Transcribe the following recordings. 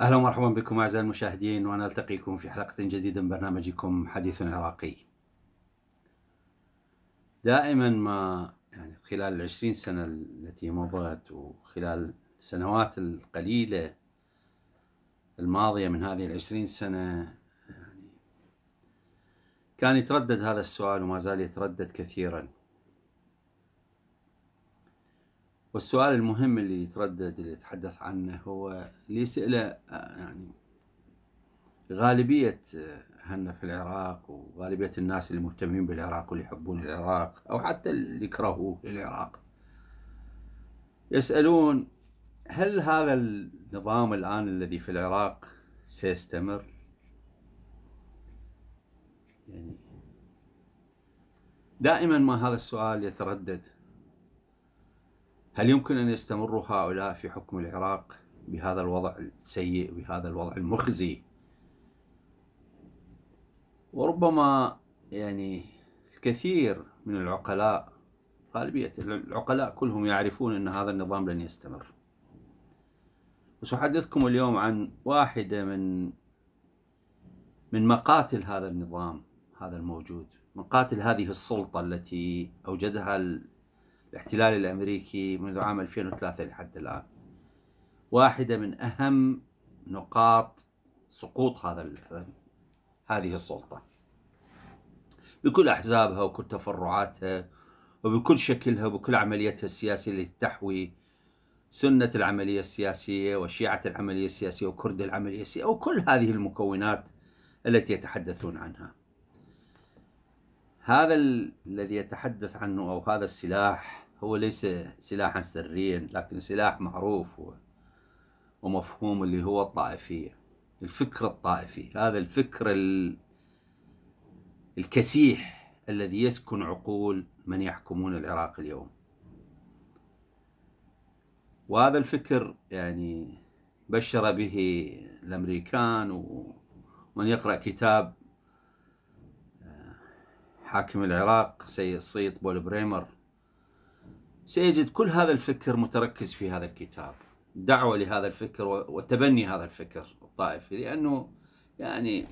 اهلا ومرحبا بكم اعزائي المشاهدين ونلتقيكم في حلقه جديده من برنامجكم حديث عراقي. دائما ما يعني خلال العشرين سنه التي مضت وخلال السنوات القليلة الماضية من هذه العشرين سنة يعني كان يتردد هذا السؤال وما زال يتردد كثيرا والسؤال المهم اللي يتردد اللي يتحدث عنه هو اللي يسأله يعني غالبية هنا في العراق وغالبية الناس اللي مهتمين بالعراق واللي يحبون العراق أو حتى اللي يكرهوه للعراق يسألون هل هذا النظام الآن الذي في العراق سيستمر؟ يعني دائما ما هذا السؤال يتردد هل يمكن أن يستمر هؤلاء في حكم العراق بهذا الوضع السيء بهذا الوضع المخزي وربما يعني الكثير من العقلاء غالبية العقلاء كلهم يعرفون أن هذا النظام لن يستمر وسأحدثكم اليوم عن واحدة من من مقاتل هذا النظام هذا الموجود مقاتل هذه السلطة التي أوجدها الاحتلال الأمريكي منذ عام 2003 لحد الآن واحدة من أهم نقاط سقوط هذا هذه السلطة بكل أحزابها وكل تفرعاتها وبكل شكلها وبكل عمليتها السياسية التي تحوي سنة العملية السياسية وشيعة العملية السياسية وكرد العملية السياسية وكل هذه المكونات التي يتحدثون عنها هذا الذي يتحدث عنه أو هذا السلاح هو ليس سلاحا سريا لكن سلاح معروف ومفهوم اللي هو الطائفية الفكر الطائفي هذا الفكر الكسيح الذي يسكن عقول من يحكمون العراق اليوم وهذا الفكر يعني بشر به الأمريكان ومن يقرأ كتاب آه، حاكم العراق سيد الصيت بول بريمر سيجد كل هذا الفكر متركز في هذا الكتاب دعوة لهذا الفكر وتبني هذا الفكر الطائفي لأنه يعني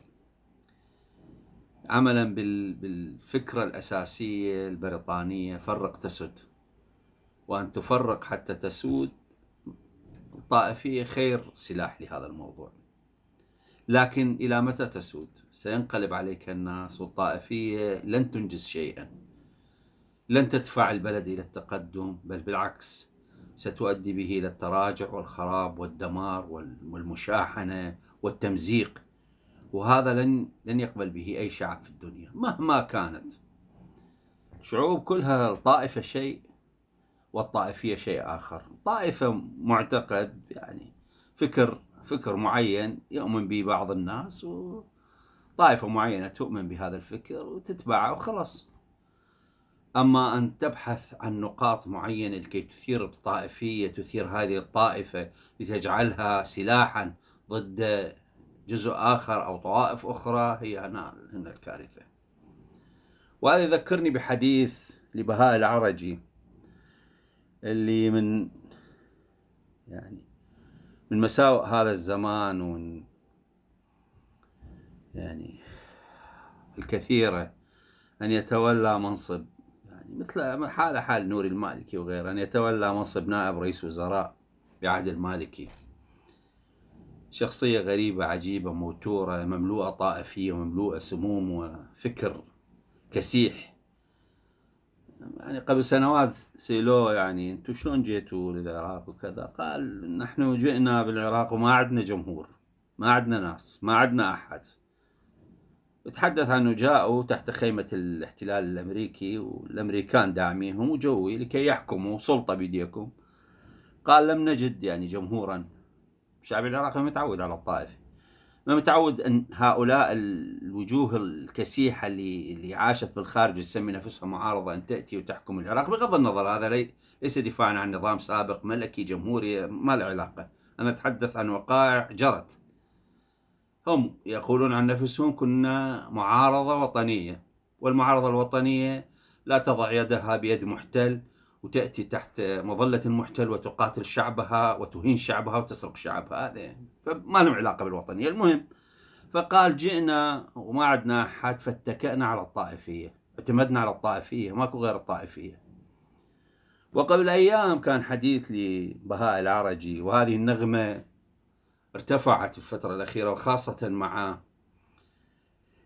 عملا بالفكرة الأساسية البريطانية فرق تسد وأن تفرق حتى تسود الطائفية خير سلاح لهذا الموضوع لكن إلى متى تسود سينقلب عليك الناس والطائفية لن تنجز شيئا لن تدفع البلد إلى التقدم بل بالعكس ستؤدي به إلى التراجع والخراب والدمار والمشاحنة والتمزيق وهذا لن لن يقبل به أي شعب في الدنيا مهما كانت شعوب كلها الطائفة شيء والطائفيه شيء اخر طائفه معتقد يعني فكر فكر معين يؤمن به بعض الناس وطائفه معينه تؤمن بهذا الفكر وتتبعه وخلاص اما ان تبحث عن نقاط معينه لكي تثير الطائفيه تثير هذه الطائفه لتجعلها سلاحا ضد جزء اخر او طوائف اخرى هي هنا الكارثه وهذا يذكرني بحديث لبهاء العرجي اللي من يعني من مساوئ هذا الزمان ومن يعني الكثيرة أن يتولى منصب يعني مثل حالة حال نوري المالكي وغيره أن يتولى منصب نائب رئيس وزراء بعهد المالكي شخصية غريبة عجيبة موتورة مملوءة طائفية مملوءة سموم وفكر كسيح يعني قبل سنوات سألوه يعني انتم شلون جيتوا للعراق وكذا قال نحن جئنا بالعراق وما عندنا جمهور ما عندنا ناس ما عندنا احد تحدث عنه جاءوا تحت خيمة الاحتلال الأمريكي والأمريكان داعميهم وجوي لكي يحكموا سلطة بيديكم قال لم نجد يعني جمهورا الشعب العراقي متعود على الطائفه ما متعود ان هؤلاء الوجوه الكسيحه اللي اللي عاشت بالخارج وتسمي نفسها معارضه ان تاتي وتحكم العراق بغض النظر هذا لي ليس دفاعا عن نظام سابق ملكي جمهوري ما له علاقه انا اتحدث عن وقائع جرت هم يقولون عن نفسهم كنا معارضه وطنيه والمعارضه الوطنيه لا تضع يدها بيد محتل وتأتي تحت مظلة المحتل وتقاتل شعبها وتهين شعبها وتسرق شعبها هذا فما لهم علاقة بالوطنية المهم فقال جئنا وما عدنا أحد فاتكأنا على الطائفية اعتمدنا على الطائفية ماكو غير الطائفية وقبل أيام كان حديث لبهاء العرجي وهذه النغمة ارتفعت في الفترة الأخيرة وخاصة مع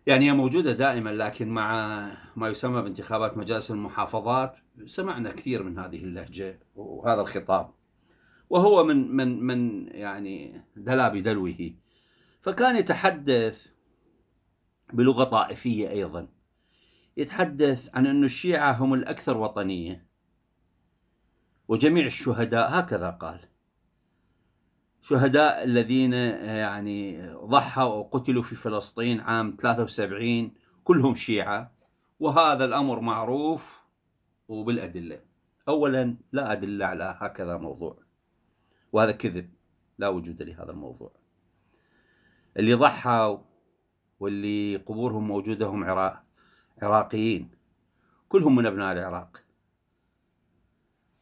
يعني هي موجودة دائما لكن مع ما يسمى بانتخابات مجالس المحافظات سمعنا كثير من هذه اللهجة وهذا الخطاب وهو من من من يعني دلا بدلوه فكان يتحدث بلغة طائفية أيضا يتحدث عن أن الشيعة هم الأكثر وطنية وجميع الشهداء هكذا قال شهداء الذين آه، يعني ضحوا أو قتلوا في فلسطين عام 73 كلهم شيعة وهذا الأمر معروف وبالأدلة أولا لا أدلة على هكذا موضوع وهذا كذب لا وجود لهذا الموضوع اللي ضحوا واللي قبورهم موجودة هم عراق عراقيين كلهم من أبناء العراق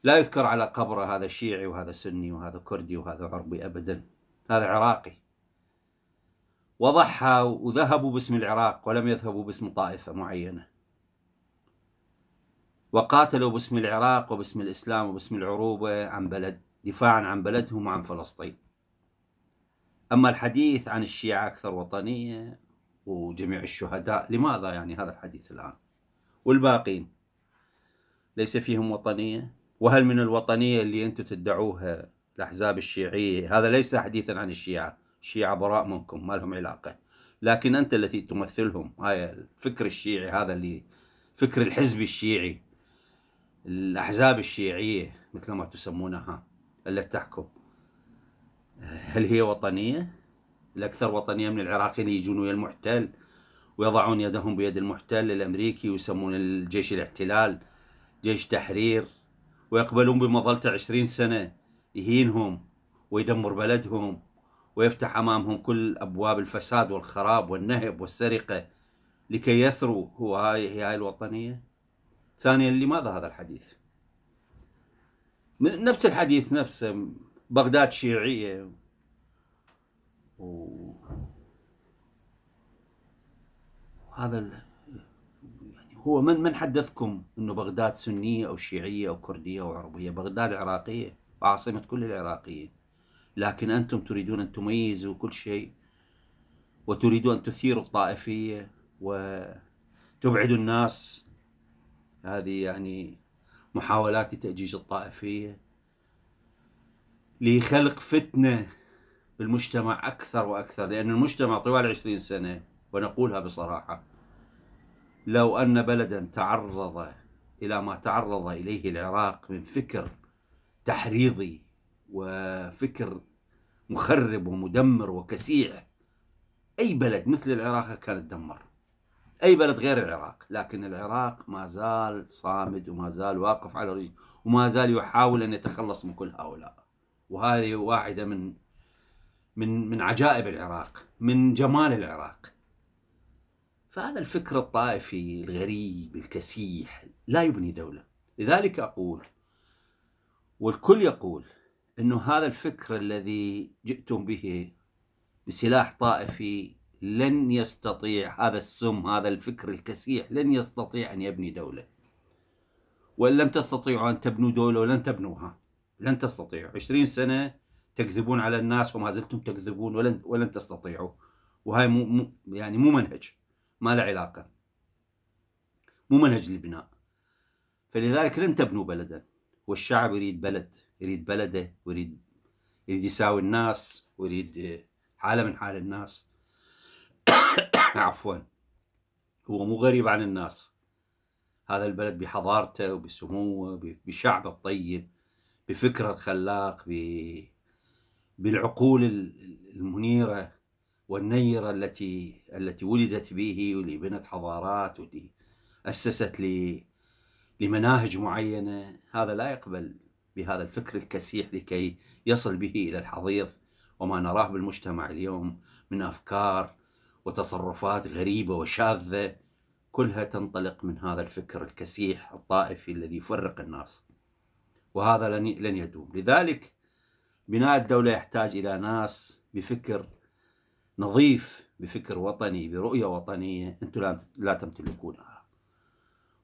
لا يذكر على قبره هذا شيعي وهذا سني وهذا كردي وهذا عربي أبدا هذا عراقي وضحى وذهبوا باسم العراق ولم يذهبوا باسم طائفة معينة وقاتلوا باسم العراق وباسم الإسلام وباسم العروبة عن بلد دفاعا عن بلدهم وعن فلسطين أما الحديث عن الشيعة أكثر وطنية وجميع الشهداء لماذا يعني هذا الحديث الآن والباقين ليس فيهم وطنية وهل من الوطنية اللي أنتم تدعوها الأحزاب الشيعية هذا ليس حديثا عن الشيعة الشيعة براء منكم ما لهم علاقة لكن أنت التي تمثلهم هاي الفكر الشيعي هذا اللي فكر الحزب الشيعي الأحزاب الشيعية مثل ما تسمونها اللي تحكم هل هي وطنية؟ الأكثر وطنية من العراقيين يجون ويا المحتل ويضعون يدهم بيد المحتل الأمريكي ويسمون الجيش الاحتلال جيش تحرير ويقبلون بمظلته عشرين سنة يهينهم ويدمر بلدهم ويفتح أمامهم كل أبواب الفساد والخراب والنهب والسرقة لكي يثروا هو هاي هي هاي الوطنية ثانيا لماذا هذا الحديث نفس الحديث نفسه بغداد شيعية و... هذا هو من من حدثكم انه بغداد سنيه او شيعيه او كرديه او عربيه، بغداد عراقيه وعاصمه كل العراقيه. لكن انتم تريدون ان تميزوا كل شيء وتريدوا ان تثيروا الطائفيه وتبعدوا الناس هذه يعني محاولات تأجيج الطائفيه لخلق فتنه بالمجتمع اكثر واكثر لان المجتمع طوال 20 سنه ونقولها بصراحه لو أن بلدا تعرض إلى ما تعرض إليه العراق من فكر تحريضي وفكر مخرب ومدمر وكسيع أي بلد مثل العراق كان تدمر أي بلد غير العراق لكن العراق ما زال صامد وما زال واقف على رجل وما زال يحاول أن يتخلص من كل هؤلاء وهذه واحدة من من من عجائب العراق من جمال العراق فهذا الفكر الطائفي الغريب الكسيح لا يبني دولة لذلك أقول والكل يقول أنه هذا الفكر الذي جئتم به بسلاح طائفي لن يستطيع هذا السم هذا الفكر الكسيح لن يستطيع أن يبني دولة وإن لم تستطيعوا أن تبنوا دولة ولن تبنوها لن تستطيعوا 20 سنة تكذبون على الناس وما زلتم تكذبون ولن ولن تستطيعوا مو, مو يعني مو منهج ما له علاقة مو منهج البناء فلذلك لن تبنوا بلدا والشعب يريد بلد يريد بلده ويريد يريد يساوي الناس ويريد حالة من حال الناس عفوا هو مو غريب عن الناس هذا البلد بحضارته وبسموه بشعبه الطيب بفكره الخلاق بالعقول المنيره والنيرة التي التي ولدت به واللي بنت حضارات واللي أسست لمناهج معينة هذا لا يقبل بهذا الفكر الكسيح لكي يصل به إلى الحضيض وما نراه بالمجتمع اليوم من أفكار وتصرفات غريبة وشاذة كلها تنطلق من هذا الفكر الكسيح الطائفي الذي يفرق الناس وهذا لن يدوم لذلك بناء الدولة يحتاج إلى ناس بفكر نظيف بفكر وطني برؤية وطنية أنتم لا تمتلكونها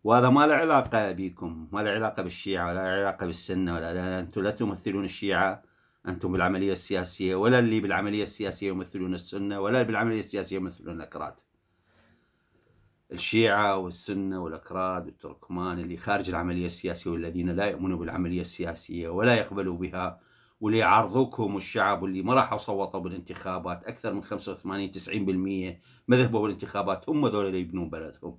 وهذا ما له علاقة بكم ما له علاقة بالشيعة ولا علاقة بالسنة ولا لا أنتم لا تمثلون الشيعة أنتم بالعملية السياسية ولا اللي بالعملية السياسية يمثلون السنة ولا اللي بالعملية السياسية يمثلون الأكراد الشيعة والسنة والأكراد والتركمان اللي خارج العملية السياسية والذين لا يؤمنوا بالعملية السياسية ولا يقبلوا بها واللي الشعب واللي ما راحوا صوتوا بالانتخابات اكثر من 85 90% ما ذهبوا بالانتخابات هم ذول اللي يبنون بلدهم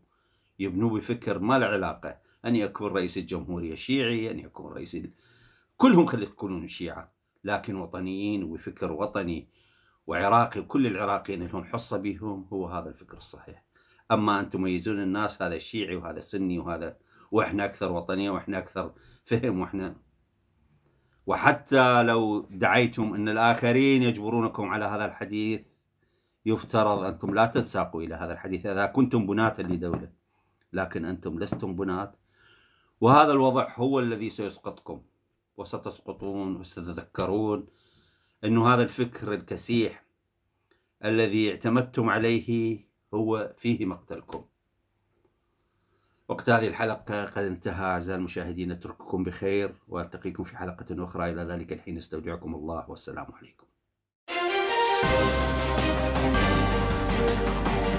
يبنوا بفكر ما له علاقه ان يكون رئيس الجمهوريه شيعي ان يكون رئيس ال... كلهم خليك يكونون شيعه لكن وطنيين وفكر وطني وعراقي وكل العراقيين لهم حصه بهم هو هذا الفكر الصحيح اما ان تميزون الناس هذا شيعي وهذا سني وهذا واحنا اكثر وطنيه واحنا اكثر فهم واحنا وحتى لو دعيتم أن الآخرين يجبرونكم على هذا الحديث يفترض أنكم لا تتساقوا إلى هذا الحديث إذا كنتم بناة لدولة لكن أنتم لستم بناة وهذا الوضع هو الذي سيسقطكم وستسقطون وستتذكرون أنه هذا الفكر الكسيح الذي اعتمدتم عليه هو فيه مقتلكم وقت هذه الحلقة قد انتهى أعزائي المشاهدين أترككم بخير وألتقيكم في حلقة أخرى إلى ذلك الحين استودعكم الله والسلام عليكم.